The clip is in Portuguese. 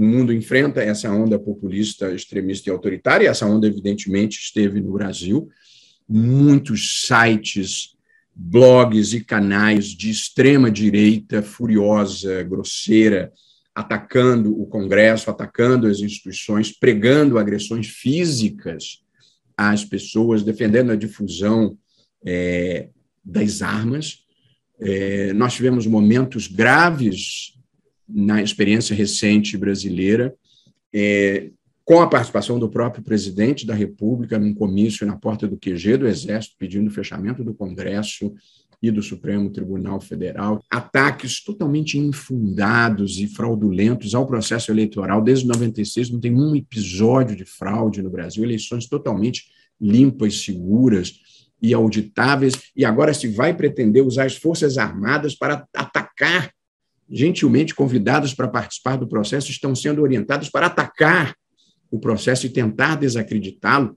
o mundo enfrenta essa onda populista, extremista e autoritária, e essa onda, evidentemente, esteve no Brasil. Muitos sites, blogs e canais de extrema-direita furiosa, grosseira, atacando o Congresso, atacando as instituições, pregando agressões físicas às pessoas, defendendo a difusão é, das armas. É, nós tivemos momentos graves na experiência recente brasileira, é, com a participação do próprio presidente da República num comício na porta do QG do Exército, pedindo o fechamento do Congresso e do Supremo Tribunal Federal, ataques totalmente infundados e fraudulentos ao processo eleitoral. Desde 96 não tem um episódio de fraude no Brasil, eleições totalmente limpas, seguras e auditáveis, e agora se vai pretender usar as Forças Armadas para atacar gentilmente convidados para participar do processo, estão sendo orientados para atacar o processo e tentar desacreditá-lo